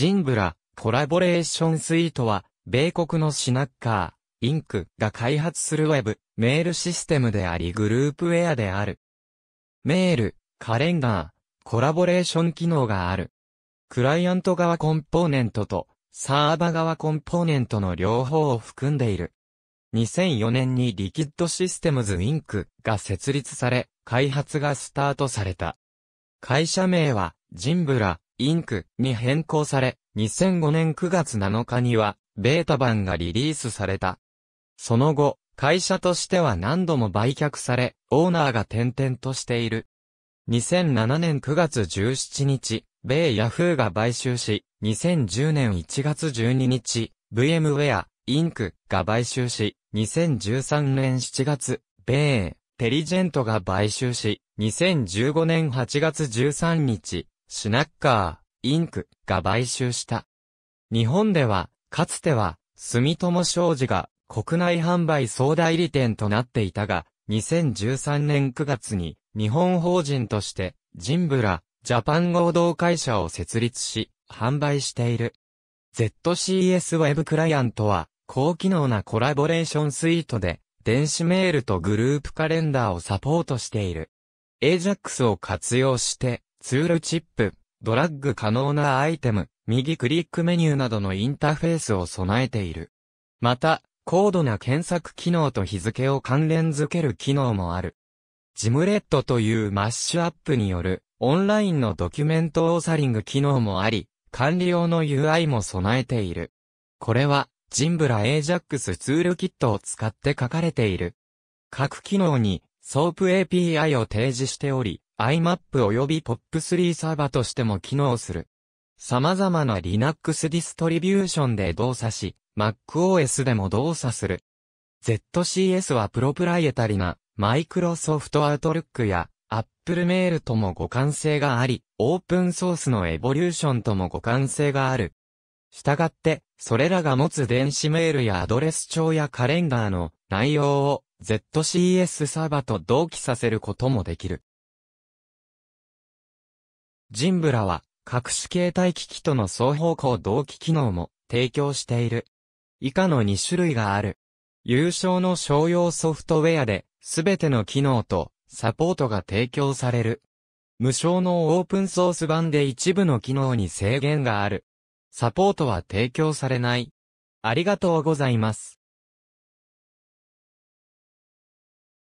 ジンブラ、コラボレーションスイートは、米国のシナッカー、インクが開発するウェブ、メールシステムでありグループウェアである。メール、カレンダー、コラボレーション機能がある。クライアント側コンポーネントと、サーバ側コンポーネントの両方を含んでいる。2004年にリキッドシステムズインクが設立され、開発がスタートされた。会社名は、ジンブラ、インクに変更され、2005年9月7日には、ベータ版がリリースされた。その後、会社としては何度も売却され、オーナーが転々としている。2007年9月17日、米ヤフーが買収し、2010年1月12日、VMware、インクが買収し、2013年7月、米、テリジェントが買収し、2015年8月13日、シナッカー、インクが買収した。日本では、かつては、住友商事が国内販売総代理店となっていたが、2013年9月に日本法人としてジンブラジャパン合同会社を設立し、販売している。ZCS Web クライアントは高機能なコラボレーションスイートで電子メールとグループカレンダーをサポートしている。AJAX を活用してツールチップ、ドラッグ可能なアイテム、右クリックメニューなどのインターフェースを備えている。また、高度な検索機能と日付を関連づける機能もある。ジムレットというマッシュアップによるオンラインのドキュメントオーサリング機能もあり、管理用の UI も備えている。これは、ジンブラ AJAX ツールキットを使って書かれている。各機能に、ソープ API を提示しており、IMAP 及び POP3 サーバとしても機能する。様々な Linux ディストリビューションで動作し、MacOS でも動作する。ZCS はプロプライエタリな Microsoft Outlook や Apple Mail とも互換性があり、オープンソースのエボリューションとも互換性がある。したがって、それらが持つ電子メールやアドレス帳やカレンダーの内容を ZCS サーバと同期させることもできる。ジンブラは、各種携帯機器との双方向同期機能も提供している。以下の2種類がある。優勝の商用ソフトウェアで、すべての機能とサポートが提供される。無償のオープンソース版で一部の機能に制限がある。サポートは提供されない。ありがとうございます。